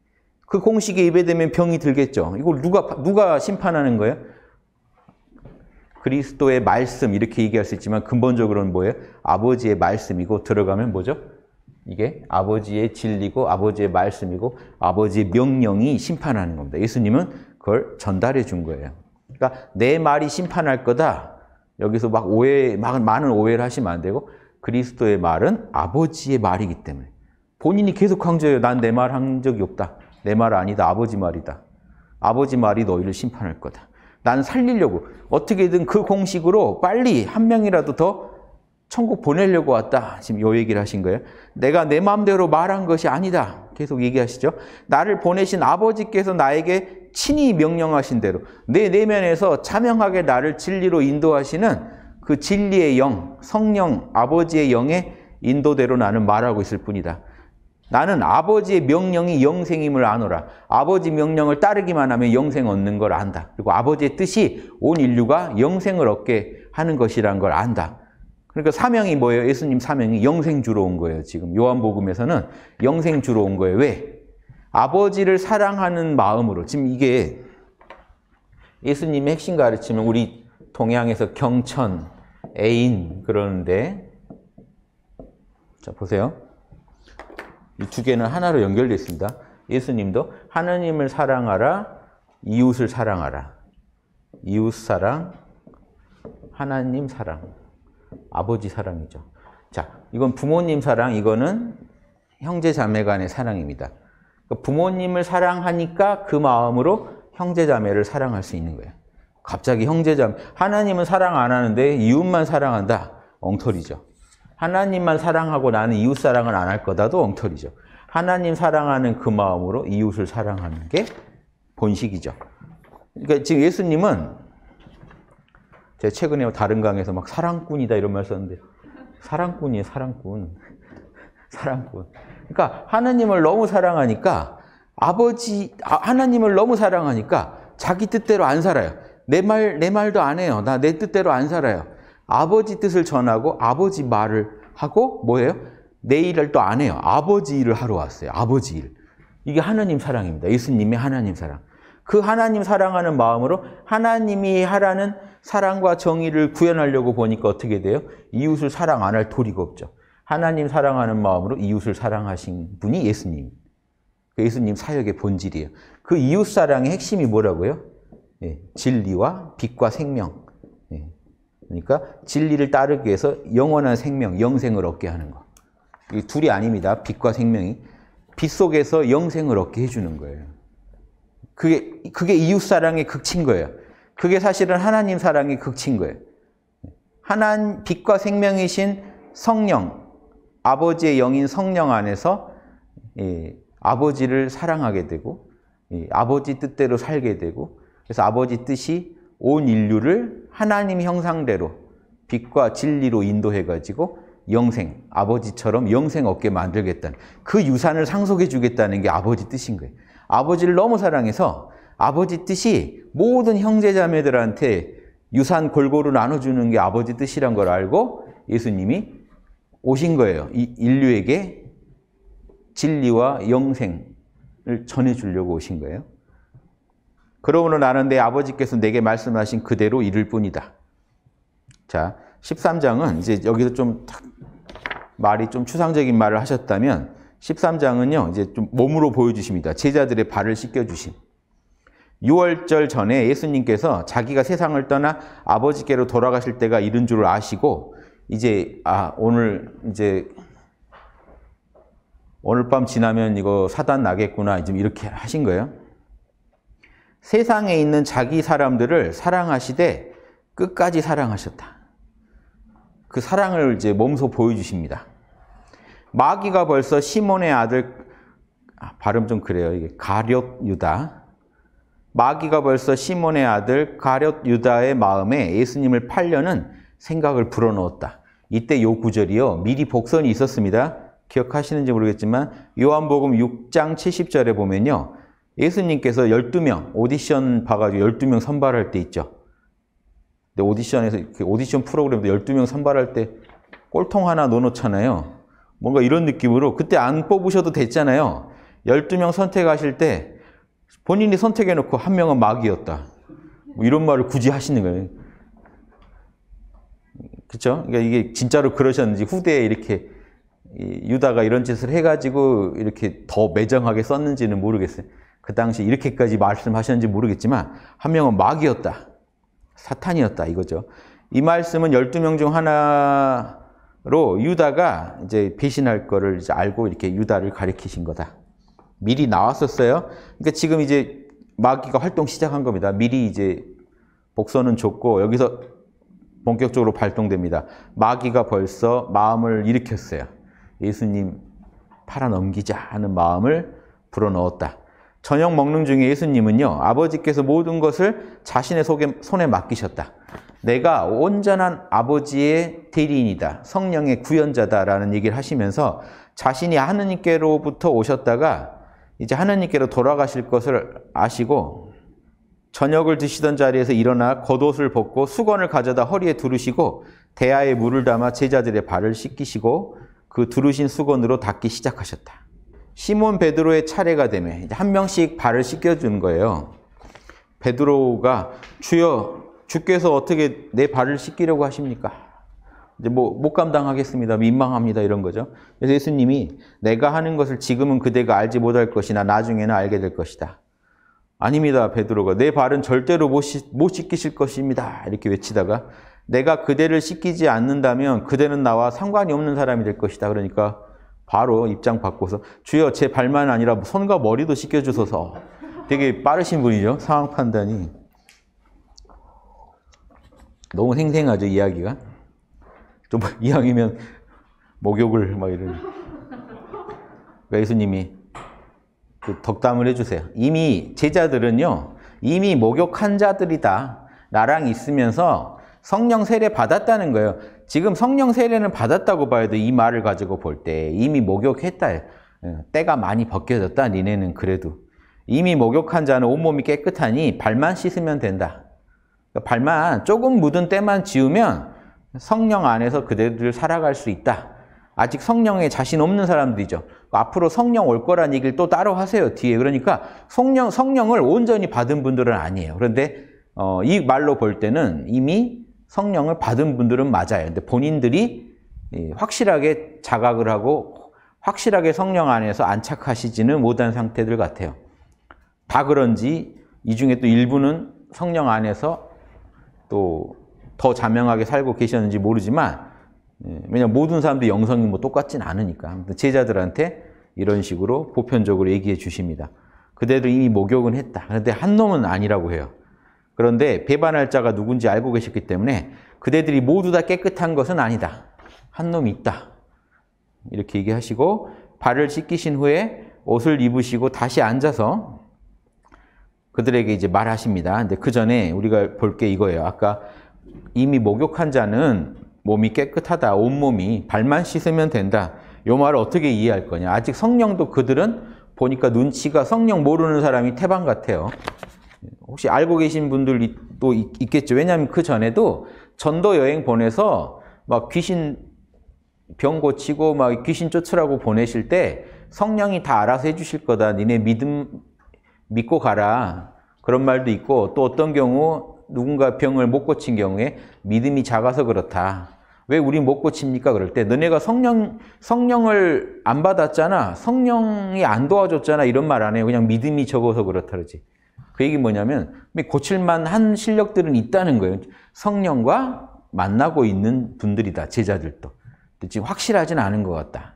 그 공식에 입에대면 병이 들겠죠. 이걸 누가 누가 심판하는 거예요? 그리스도의 말씀 이렇게 얘기할 수 있지만 근본적으로는 뭐예요? 아버지의 말씀이고 들어가면 뭐죠? 이게 아버지의 진리고 아버지의 말씀이고 아버지의 명령이 심판하는 겁니다. 예수님은 그걸 전달해 준 거예요. 그러니까 내 말이 심판할 거다. 여기서 막 오해, 막 많은 오해를 하시면 안 되고 그리스도의 말은 아버지의 말이기 때문에 본인이 계속 강조해요난 내 말 한 적이 없다. 내 말 아니다. 아버지 말이다. 아버지 말이 너희를 심판할 거다. 난 살리려고 어떻게든 그 공식으로 빨리 한 명이라도 더 천국 보내려고 왔다. 지금 요 얘기를 하신 거예요. 내가 내 마음대로 말한 것이 아니다. 계속 얘기하시죠. 나를 보내신 아버지께서 나에게 친히 명령하신 대로 내 내면에서 자명하게 나를 진리로 인도하시는 그 진리의 영, 성령, 아버지의 영의 인도대로 나는 말하고 있을 뿐이다. 나는 아버지의 명령이 영생임을 아노라. 아버지 명령을 따르기만 하면 영생 얻는 걸 안다. 그리고 아버지의 뜻이 온 인류가 영생을 얻게 하는 것이라는 걸 안다. 그러니까 사명이 뭐예요? 예수님 사명이 영생 주러 온 거예요. 지금 요한복음에서는 영생 주러 온 거예요. 왜? 아버지를 사랑하는 마음으로. 지금 이게 예수님의 핵심 가르침은 우리 동양에서 경천, 애인 그러는데 자 보세요. 이 두 개는 하나로 연결되어 있습니다. 예수님도 하느님을 사랑하라, 이웃을 사랑하라. 이웃 사랑, 하나님 사랑, 아버지 사랑이죠. 자, 이건 부모님 사랑, 이거는 형제 자매 간의 사랑입니다. 그러니까 부모님을 사랑하니까 그 마음으로 형제 자매를 사랑할 수 있는 거예요. 갑자기 형제자매 하나님은 사랑 안 하는데 이웃만 사랑한다. 엉터리죠. 하나님만 사랑하고 나는 이웃 사랑을 안 할 거다도 엉터리죠. 하나님 사랑하는 그 마음으로 이웃을 사랑하는 게 본식이죠. 그러니까 지금 예수님은 제가 최근에 다른 강에서 막 사랑꾼이다 이런 말 썼는데 사랑꾼이에요, 사랑꾼. 사랑꾼. 그러니까 하나님을 너무 사랑하니까 아버지 아, 하나님을 너무 사랑하니까 자기 뜻대로 안 살아요. 내 말, 내 말도 안 해요. 나 내 뜻대로 안 살아요. 아버지 뜻을 전하고 아버지 말을 하고 뭐예요? 내 일을 또 안 해요. 아버지 일을 하러 왔어요. 아버지 일. 이게 하나님 사랑입니다. 예수님의 하나님 사랑. 그 하나님 사랑하는 마음으로 하나님이 하라는 사랑과 정의를 구현하려고 보니까 어떻게 돼요? 이웃을 사랑 안 할 도리가 없죠. 하나님 사랑하는 마음으로 이웃을 사랑하신 분이 예수님. 그 예수님 사역의 본질이에요. 그 이웃 사랑의 핵심이 뭐라고요? 예, 진리와 빛과 생명. 예, 그러니까 진리를 따르기 위해서 영원한 생명, 영생을 얻게 하는 것. 이 둘이 아닙니다. 빛과 생명이. 빛 속에서 영생을 얻게 해주는 거예요. 그게, 그게 이웃사랑의 극치인 거예요. 그게 사실은 하나님 사랑의 극치인 거예요. 하나님, 빛과 생명이신 성령, 아버지의 영인 성령 안에서 예, 아버지를 사랑하게 되고, 예, 아버지 뜻대로 살게 되고, 그래서 아버지 뜻이 온 인류를 하나님 형상대로 빛과 진리로 인도해가지고 영생, 아버지처럼 영생 얻게 만들겠다는 그 유산을 상속해 주겠다는 게 아버지 뜻인 거예요. 아버지를 너무 사랑해서 아버지 뜻이 모든 형제자매들한테 유산 골고루 나눠주는 게 아버지 뜻이란 걸 알고 예수님이 오신 거예요. 이 인류에게 진리와 영생을 전해주려고 오신 거예요. 그러므로 나는 내 아버지께서 내게 말씀하신 그대로 이룰 뿐이다. 자, 13장은 이제 여기서 좀 말이 좀 추상적인 말을 하셨다면 13장은요, 이제 좀 몸으로 보여주십니다. 제자들의 발을 씻겨주신. 6월절 전에 예수님께서 자기가 세상을 떠나 아버지께로 돌아가실 때가 이른 줄 아시고, 이제, 아, 오늘, 이제, 오늘 밤 지나면 이거 사단 나겠구나, 지금 이렇게 하신 거예요. 세상에 있는 자기 사람들을 사랑하시되 끝까지 사랑하셨다. 그 사랑을 이제 몸소 보여주십니다. 마귀가 벌써 시몬의 아들 아, 발음 좀 그래요. 이게 가룟 유다. 마귀가 벌써 시몬의 아들 가룟 유다의 마음에 예수님을 팔려는 생각을 불어넣었다. 이때 요 구절이요. 미리 복선이 있었습니다. 기억하시는지 모르겠지만 요한복음 6장 70절에 보면요. 예수님께서 12명, 오디션 봐가지고 12명 선발할 때 있죠. 근데 오디션에서, 그 오디션 프로그램도 12명 선발할 때 꼴통 하나 넣어놓잖아요. 뭔가 이런 느낌으로 그때 안 뽑으셔도 됐잖아요. 12명 선택하실 때 본인이 선택해놓고 한 명은 막이었다. 뭐 이런 말을 굳이 하시는 거예요. 그쵸 그러니까 이게 진짜로 그러셨는지 후대에 이렇게 유다가 이런 짓을 해가지고 이렇게 더 매정하게 썼는지는 모르겠어요. 그 당시 이렇게까지 말씀하셨는지 모르겠지만 한 명은 마귀였다. 사탄이었다 이거죠. 이 말씀은 12명 중 하나로 유다가 이제 배신할 거를 이제 알고 이렇게 유다를 가리키신 거다. 미리 나왔었어요. 그러니까 지금 이제 마귀가 활동 시작한 겁니다. 미리 이제 복선은 줬고 여기서 본격적으로 발동됩니다. 마귀가 벌써 마음을 일으켰어요. 예수님 팔아넘기자 하는 마음을 불어넣었다. 저녁 먹는 중에 예수님은요, 아버지께서 모든 것을 자신의 손에 맡기셨다. 내가 온전한 아버지의 대리인이다. 성령의 구현자다라는 얘기를 하시면서 자신이 하느님께로부터 오셨다가 이제 하느님께로 돌아가실 것을 아시고 저녁을 드시던 자리에서 일어나 겉옷을 벗고 수건을 가져다 허리에 두르시고 대야에 물을 담아 제자들의 발을 씻기시고 그 두르신 수건으로 닦기 시작하셨다. 시몬 베드로의 차례가 되면 한 명씩 발을 씻겨주는 거예요. 베드로가 주여 주께서 어떻게 내 발을 씻기려고 하십니까? 이제 뭐 못 감당하겠습니다. 민망합니다. 이런 거죠. 그래서 예수님이 내가 하는 것을 지금은 그대가 알지 못할 것이나 나중에는 알게 될 것이다. 아닙니다. 베드로가 내 발은 절대로 못, 씻, 못 씻기실 것입니다. 이렇게 외치다가 내가 그대를 씻기지 않는다면 그대는 나와 상관이 없는 사람이 될 것이다. 그러니까 바로 입장 바꿔서 주여 제 발만 아니라 손과 머리도 씻겨주소서 되게 빠르신 분이죠. 상황 판단이. 너무 생생하죠, 이야기가. 좀 이왕이면 목욕을 막 이런. 그 예수님이 그 덕담을 해주세요. 이미 제자들은요, 이미 목욕한 자들이다. 나랑 있으면서 성령 세례 받았다는 거예요. 지금 성령 세례는 받았다고 봐야 돼. 이 말을 가지고 볼 때. 이미 목욕했다. 예, 때가 많이 벗겨졌다. 니네는 그래도. 이미 목욕한 자는 온몸이 깨끗하니 발만 씻으면 된다. 그러니까 발만 조금 묻은 때만 지우면 성령 안에서 그대들 살아갈 수 있다. 아직 성령에 자신 없는 사람들이죠. 그러니까 앞으로 성령 올 거란 얘기를 또 따로 하세요. 뒤에. 그러니까 성령, 성령을 온전히 받은 분들은 아니에요. 그런데 어, 이 말로 볼 때는 이미 성령을 받은 분들은 맞아요. 근데 본인들이 확실하게 자각을 하고 확실하게 성령 안에서 안착하시지는 못한 상태들 같아요. 다 그런지 이 중에 또 일부는 성령 안에서 또 더 자명하게 살고 계셨는지 모르지만 예, 왜냐 모든 사람들이 영성이 뭐 똑같진 않으니까 제자들한테 이런 식으로 보편적으로 얘기해 주십니다. 그대로 이미 목욕은 했다. 그런데 한 놈은 아니라고 해요. 그런데 배반할 자가 누군지 알고 계셨기 때문에 그대들이 모두 다 깨끗한 것은 아니다. 한 놈이 있다. 이렇게 얘기하시고 발을 씻기신 후에 옷을 입으시고 다시 앉아서 그들에게 이제 말하십니다. 근데 그 전에 우리가 볼 게 이거예요. 아까 이미 목욕한 자는 몸이 깨끗하다. 온몸이 발만 씻으면 된다. 요 말을 어떻게 이해할 거냐. 아직 성령도 그들은 보니까 눈치가 성령 모르는 사람이 태반 같아요. 혹시 알고 계신 분들도 있겠죠. 왜냐하면 그 전에도 전도 여행 보내서 막 귀신 병 고치고 막 귀신 쫓으라고 보내실 때 성령이 다 알아서 해주실 거다. 니네 믿음 믿고 가라. 그런 말도 있고 또 어떤 경우 누군가 병을 못 고친 경우에 믿음이 작아서 그렇다. 왜 우리 못 고칩니까? 그럴 때 너네가 성령 성령을 안 받았잖아. 성령이 안 도와줬잖아. 이런 말 안 해요. 그냥 믿음이 적어서 그렇다 그러지. 그 얘기 뭐냐면 고칠만한 실력들은 있다는 거예요. 성령과 만나고 있는 분들이다. 제자들도. 지금 확실하진 않은 것 같다.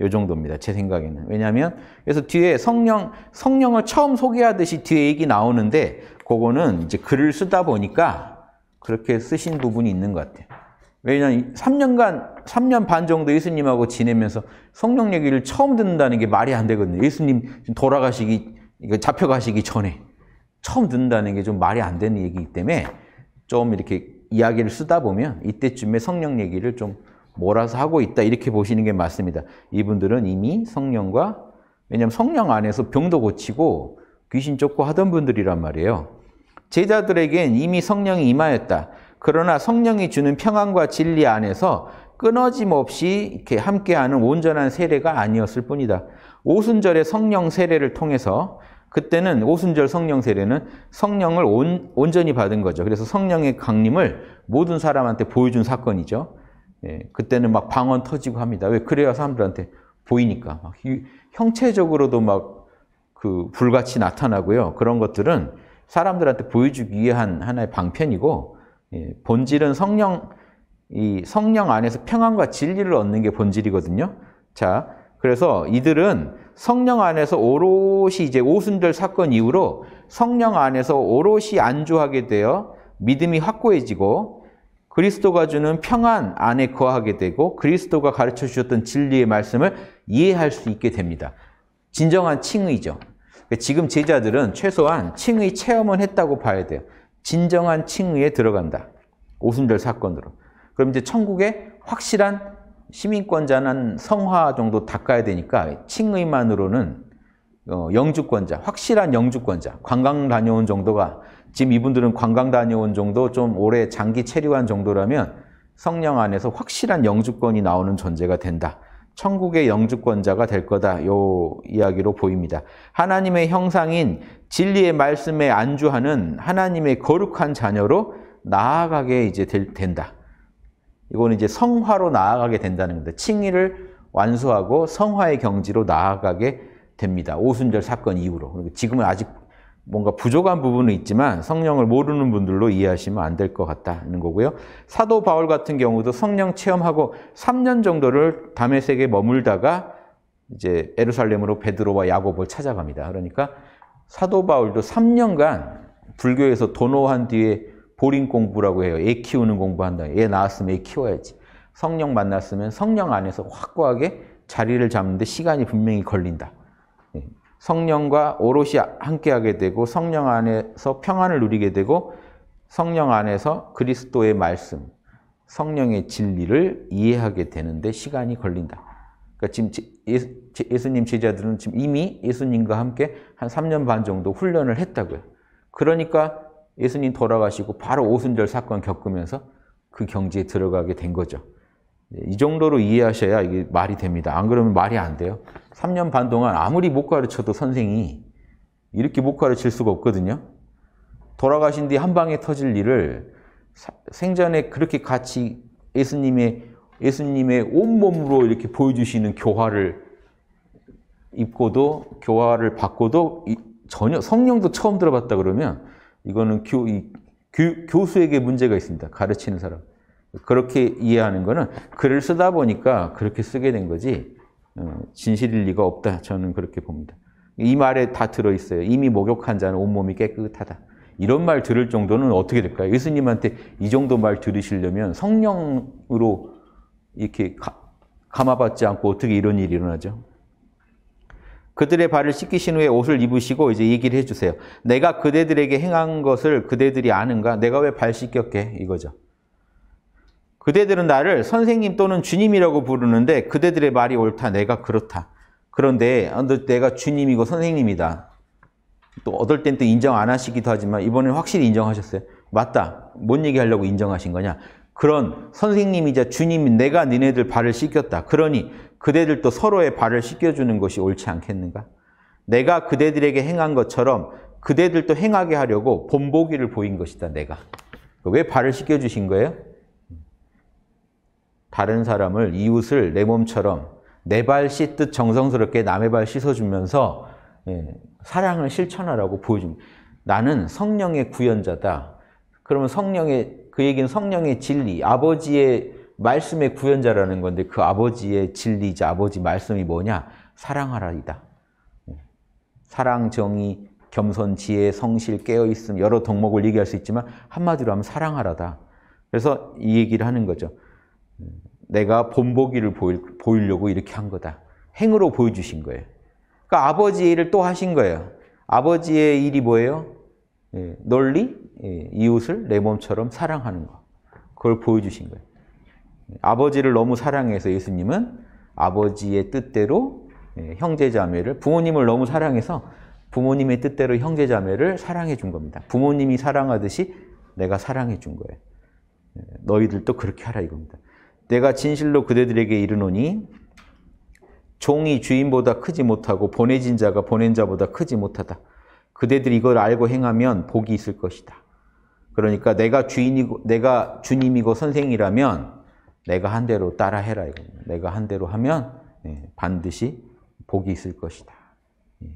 요 정도입니다. 제 생각에는. 왜냐하면 그래서 뒤에 성령 성령을 처음 소개하듯이 뒤에 얘기 나오는데 그거는 이제 글을 쓰다 보니까 그렇게 쓰신 부분이 있는 것 같아요. 왜냐하면 3년간 3년 반 정도 예수님하고 지내면서 성령 얘기를 처음 듣는다는 게 말이 안 되거든요. 예수님 돌아가시기 이거 잡혀가시기 전에 처음 듣는다는 게 좀 말이 안 되는 얘기이기 때문에 좀 이렇게 이야기를 쓰다 보면 이때쯤에 성령 얘기를 좀 몰아서 하고 있다 이렇게 보시는 게 맞습니다. 이분들은 이미 성령과 왜냐하면 성령 안에서 병도 고치고 귀신 쫓고 하던 분들이란 말이에요. 제자들에겐 이미 성령이 임하였다. 그러나 성령이 주는 평안과 진리 안에서 끊어짐 없이 이렇게 함께하는 온전한 세례가 아니었을 뿐이다. 오순절의 성령 세례를 통해서 그때는 오순절 성령 세례는 성령을 온, 온전히 받은 거죠. 그래서 성령의 강림을 모든 사람한테 보여준 사건이죠. 예, 그때는 막 방언 터지고 합니다. 왜 그래야 사람들한테 보이니까 막 형체적으로도 막 그 불같이 나타나고요. 그런 것들은 사람들한테 보여주기 위한 하나의 방편이고 예, 본질은 성령 이 성령 안에서 평안과 진리를 얻는 게 본질이거든요. 자, 그래서 이들은 성령 안에서 오롯이 이제 오순절 사건 이후로 성령 안에서 오롯이 안주하게 되어 믿음이 확고해지고 그리스도가 주는 평안 안에 거하게 되고 그리스도가 가르쳐 주셨던 진리의 말씀을 이해할 수 있게 됩니다. 진정한 칭의죠. 그러니까 지금 제자들은 최소한 칭의 체험은 했다고 봐야 돼요. 진정한 칭의에 들어간다. 오순절 사건으로. 그럼 이제 천국에 확실한 시민권자는 성화 정도 닦아야 되니까 칭의만으로는 어, 영주권자, 확실한 영주권자, 관광 다녀온 정도가 지금 이분들은 관광 다녀온 정도 좀 오래 장기 체류한 정도라면 성령 안에서 확실한 영주권이 나오는 존재가 된다. 천국의 영주권자가 될 거다. 요 이야기로 보입니다. 하나님의 형상인 진리의 말씀에 안주하는 하나님의 거룩한 자녀로 나아가게 이제 된다. 이거는 이제 성화로 나아가게 된다는 겁니다. 칭의를 완수하고 성화의 경지로 나아가게 됩니다. 오순절 사건 이후로. 지금은 아직 뭔가 부족한 부분은 있지만 성령을 모르는 분들로 이해하시면 안 될 것 같다는 거고요. 사도 바울 같은 경우도 성령 체험하고 3년 정도를 담에색에 머물다가 이제 에루살렘으로 베드로와 야고보 찾아갑니다. 그러니까 사도 바울도 3년간 불교에서 도노한 뒤에 보링 공부라고 해요. 애 키우는 공부한다. 애 낳았으면 애 키워야지. 성령 만났으면 성령 안에서 확고하게 자리를 잡는데 시간이 분명히 걸린다. 예. 성령과 오롯이 함께하게 되고 성령 안에서 평안을 누리게 되고 성령 안에서 그리스도의 말씀, 성령의 진리를 이해하게 되는데 시간이 걸린다. 그러니까 지금 예, 예수, 님 제자들은 지금 이미 예수님과 함께 한 3년 반 정도 훈련을 했다고요. 그러니까 예수님 돌아가시고 바로 오순절 사건 겪으면서 그 경지에 들어가게 된 거죠. 예, 이 정도로 이해하셔야 이게 말이 됩니다. 안 그러면 말이 안 돼요. 3년 반 동안 아무리 못 가르쳐도 선생이 이렇게 못 가르칠 수가 없거든요. 돌아가신 뒤 한 방에 터질 일을 생전에 그렇게 같이 예수님의 예수님의 온몸으로 이렇게 보여주시는 교화를 입고도 교화를 받고도 전혀 성령도 처음 들어봤다 그러면 이거는 교, 이, 교, 교수에게 문제가 있습니다. 가르치는 사람. 그렇게 이해하는 거는 글을 쓰다 보니까 그렇게 쓰게 된 거지 어, 진실일 리가 없다. 저는 그렇게 봅니다. 이 말에 다 들어있어요. 이미 목욕한 자는 온몸이 깨끗하다. 이런 말 들을 정도는 어떻게 될까요? 예수님한테 이 정도 말 들으시려면 성령으로 이렇게 가, 감화받지 않고 어떻게 이런 일이 일어나죠? 그들의 발을 씻기신 후에 옷을 입으시고 이제 얘기를 해주세요. 내가 그대들에게 행한 것을 그대들이 아는가? 내가 왜 발 씻겼게? 이거죠. 그대들은 나를 선생님 또는 주님이라고 부르는데 그대들의 말이 옳다. 내가 그렇다. 그런데 내가 주님이고 선생님이다. 또 어떨 땐또 인정 안 하시기도 하지만 이번엔 확실히 인정하셨어요. 맞다. 뭔 얘기하려고 인정하신 거냐. 그런 선생님이자 주님인 내가 니네들 발을 씻겼다. 그러니 그대들도 서로의 발을 씻겨주는 것이 옳지 않겠는가? 내가 그대들에게 행한 것처럼 그대들도 행하게 하려고 본보기를 보인 것이다, 내가. 왜 발을 씻겨주신 거예요? 다른 사람을, 이웃을 내 몸처럼 내 발 씻듯 정성스럽게 남의 발 씻어주면서 예, 사랑을 실천하라고 보여줍 나는 성령의 구연자다. 그러면 성령의, 그 얘기는 성령의 진리, 아버지의 말씀의 구현자라는 건데 그 아버지의 진리이자 아버지 말씀이 뭐냐? 사랑하라이다. 예. 사랑, 정의, 겸손, 지혜, 성실, 깨어있음 여러 덕목을 얘기할 수 있지만 한마디로 하면 사랑하라다. 그래서 이 얘기를 하는 거죠. 음, 내가 본보기를 보일, 려고 이렇게 한 거다. 행으로 보여주신 거예요. 그러니까 아버지의 일을 또 하신 거예요. 아버지의 일이 뭐예요? 논리, 예, 예, 이웃을 내 몸처럼 사랑하는 거. 그걸 보여주신 거예요. 아버지를 너무 사랑해서 예수님은 아버지의 뜻대로 예, 형제자매를 부모님을 너무 사랑해서 부모님의 뜻대로 형제자매를 사랑해 준 겁니다. 부모님이 사랑하듯이 내가 사랑해 준 거예요. 예, 너희들도 그렇게 하라 이겁니다. 내가 진실로 그대들에게 이르노니 종이 주인보다 크지 못하고 보내진 자가 보낸 자보다 크지 못하다. 그대들이 이걸 알고 행하면 복이 있을 것이다. 그러니까 내가 주인이고 내가 주님이고 선생이라면 내가 한 대로 따라 해라 이겁니다. 내가 한 대로 하면 예, 반드시 복이 있을 것이다. 예.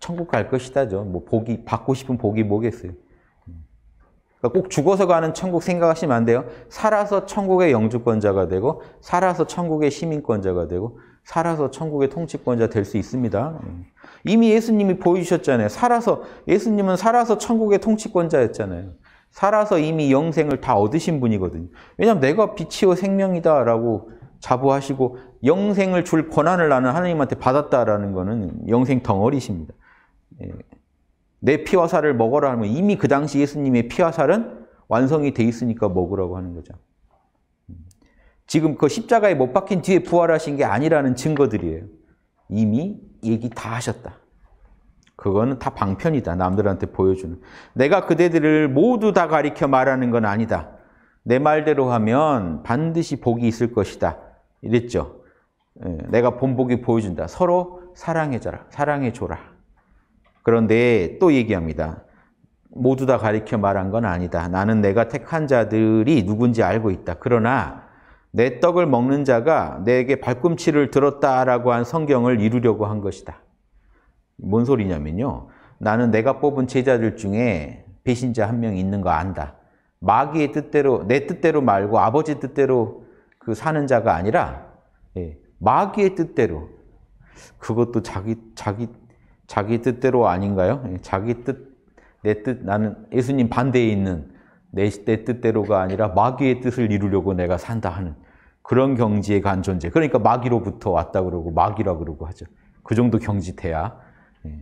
천국 갈 것이다죠. 뭐 복이 받고 싶은 복이 뭐겠어요? 예. 그러니까 꼭 죽어서 가는 천국 생각하시면 안 돼요. 살아서 천국의 영주권자가 되고 살아서 천국의 시민권자가 되고 살아서 천국의 통치권자 될 수 있습니다. 이미 예수님이 보여주셨잖아요. 살아서 예수님은 살아서 천국의 통치권자였잖아요. 살아서 이미 영생을 다 얻으신 분이거든요. 왜냐하면 내가 빛이요 생명이다라고 자부하시고 영생을 줄 권한을 나는 하나님한테 받았다라는 거는 영생 덩어리십니다. 예. 내 피와 살을 먹어라 하면 이미 그 당시 예수님의 피와 살은 완성이 돼 있으니까 먹으라고 하는 거죠. 지금 그 십자가에 못 박힌 뒤에 부활하신 게 아니라는 증거들이에요. 이미 얘기 다 하셨다. 그거는 다 방편이다. 남들한테 보여주는. 내가 그대들을 모두 다 가리켜 말하는 건 아니다. 내 말대로 하면 반드시 복이 있을 것이다. 이랬죠. 예, 내가 본복이 보여준다. 서로 사랑해줘라. 사랑해줘라. 그런데 또 얘기합니다. 모두 다 가리켜 말한 건 아니다. 나는 내가 택한 자들이 누군지 알고 있다. 그러나 내 떡을 먹는 자가 내게 발꿈치를 들었다라고 한 성경을 이루려고 한 것이다. 뭔 소리냐면요. 나는 내가 뽑은 제자들 중에 배신자 한 명 있는 거 안다. 마귀의 뜻대로 내 뜻대로 말고 아버지 뜻대로 그 사는 자가 아니라 예, 마귀의 뜻대로 그것도 자기 자기 자기 뜻대로 아닌가요? 예, 자기 뜻 내 뜻 나는 예수님 반대에 있는 내, 내 뜻대로가 아니라 마귀의 뜻을 이루려고 내가 산다 하는 그런 경지에 간 존재. 그러니까 마귀로부터 왔다 그러고 마귀라 그러고 하죠. 그 정도 경지태야 예.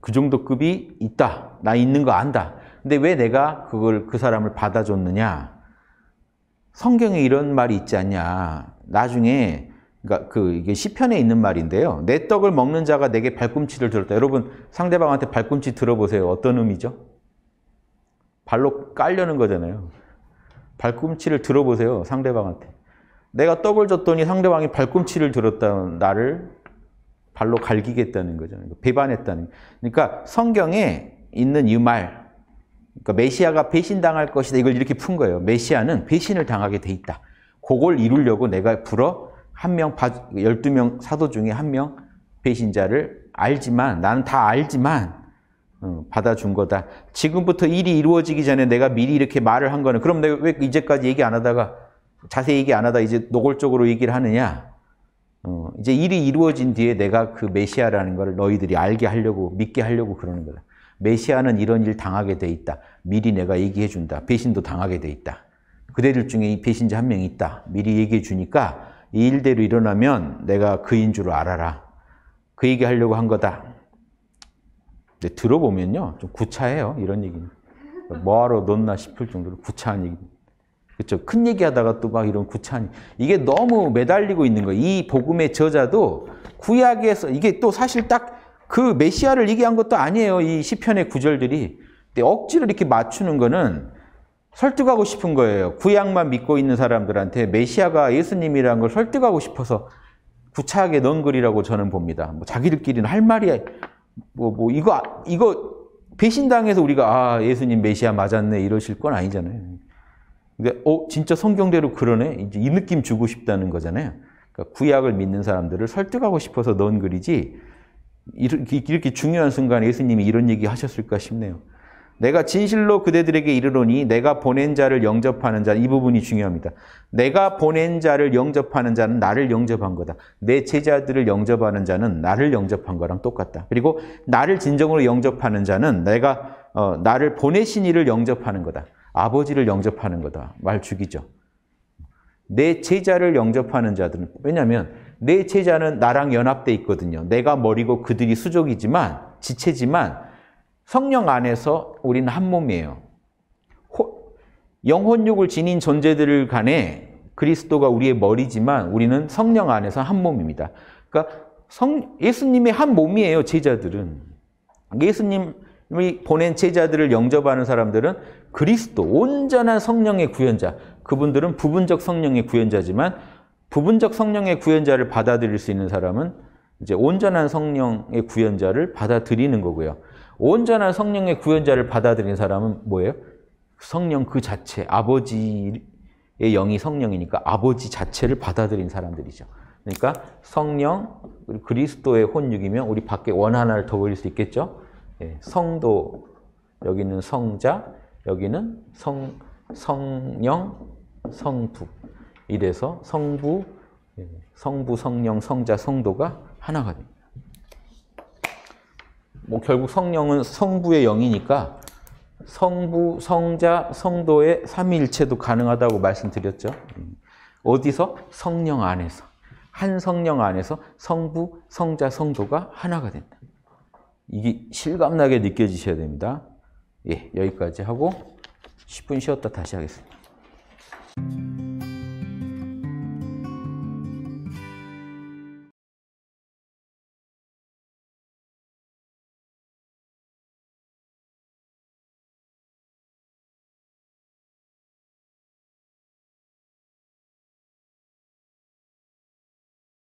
그 정도 급이 있다. 나 있는 거 안다. 근데 왜 내가 그걸 그 사람을 받아줬느냐? 성경에 이런 말이 있지 않냐? 나중에 그러니까 그 이게 시편에 있는 말인데요. 내 떡을 먹는 자가 내게 발꿈치를 들었다. 여러분 상대방한테 발꿈치 들어보세요. 어떤 의미죠? 발로 깔려는 거잖아요. 발꿈치를 들어보세요. 상대방한테. 내가 떡을 줬더니 상대방이 발꿈치를 들었다. 나를 발로 갈기겠다는 거잖아요. 그러니까 배반했다는. 그러니까 성경에 있는 이 말, 그러니까 메시아가 배신당할 것이다. 이걸 이렇게 푼 거예요. 메시아는 배신을 당하게 돼 있다. 그걸 이루려고 내가 불어 한 명, 12명 사도 중에 한 명 배신자를 알지만, 나는 다 알지만, 어, 받아준 거다. 지금부터 일이 이루어지기 전에 내가 미리 이렇게 말을 한 거는, 그럼 내가 왜 이제까지 얘기 안 하다가, 자세히 얘기 안 하다 이제 노골적으로 얘기를 하느냐? 어, 이제 일이 이루어진 뒤에 내가 그 메시아라는 걸 너희들이 알게 하려고 믿게 하려고 그러는 거다. 메시아는 이런 일 당하게 돼 있다. 미리 내가 얘기해 준다. 배신도 당하게 돼 있다. 그대들 중에 이 배신자 한 명 있다. 미리 얘기해 주니까 이 일대로 일어나면 내가 그인 줄 알아라. 그 얘기 하려고 한 거다. 근데 들어보면요. 좀 구차해요. 이런 얘기는. 뭐하러 넣나 싶을 정도로 구차한 얘기입니다. 그렇죠. 큰 얘기하다가 또 막 이런 구찬 이게 너무 매달리고 있는 거예요. 이 복음의 저자도 구약에서 이게 또 사실 딱 그 메시아를 얘기한 것도 아니에요. 이 시편의 구절들이 근데 억지로 이렇게 맞추는 거는 설득하고 싶은 거예요. 구약만 믿고 있는 사람들한테 메시아가 예수님이라는 걸 설득하고 싶어서 구차하게 넣은 글이라고 저는 봅니다. 뭐 자기들끼리는 할 말이 뭐, 뭐 이거 이거 배신당해서 우리가 아 예수님 메시아 맞았네 이러실 건 아니잖아요. 근데 어 진짜 성경대로 그러네 이제 이 느낌 주고 싶다는 거잖아요. 그러니까 구약을 믿는 사람들을 설득하고 싶어서 넣은 글이지 이렇게, 이렇게 중요한 순간에 예수님이 이런 얘기 하셨을까 싶네요. 내가 진실로 그대들에게 이르노니 내가 보낸 자를 영접하는 자는 이 부분이 중요합니다. 내가 보낸 자를 영접하는 자는 나를 영접한 거다. 내 제자들을 영접하는 자는 나를 영접한 거랑 똑같다. 그리고 나를 진정으로 영접하는 자는 내가 어, 나를 보내신 이를 영접하는 거다. 아버지를 영접하는 거다. 말 죽이죠. 내 제자를 영접하는 자들은 왜냐하면 내 제자는 나랑 연합돼 있거든요. 내가 머리고 그들이 수족이지만 지체지만 성령 안에서 우리는 한 몸이에요. 영혼육을 지닌 존재들 간에 그리스도가 우리의 머리지만 우리는 성령 안에서 한 몸입니다. 그러니까 성, 예수님의 한 몸이에요, 제자들은. 예수님 이 보낸 제자들을 영접하는 사람들은 그리스도 온전한 성령의 구현자. 그분들은 부분적 성령의 구현자지만 부분적 성령의 구현자를 받아들일 수 있는 사람은 이제 온전한 성령의 구현자를 받아들이는 거고요. 온전한 성령의 구현자를 받아들인 사람은 뭐예요? 성령 그 자체, 아버지의 영이 성령이니까 아버지 자체를 받아들인 사람들이죠. 그러니까 성령, 그리스도의 혼육이면 우리 밖에 원 하나를 더 올릴 수 있겠죠. 예, 성도 여기는 성자, 여기는 성 성령, 성부 이래서 성부, 예, 성부, 성령, 성자, 성도가 하나가 됩니다. 뭐 결국 성령은 성부의 영이니까 성부, 성자, 성도의 삼위일체도 가능하다고 말씀드렸죠. 어디서? 성령 안에서. 한 성령 안에서 성부, 성자, 성도가 하나가 된다. 이게 실감나게 느껴지셔야 됩니다. 예, 여기까지 하고 10분 쉬었다 다시 하겠습니다.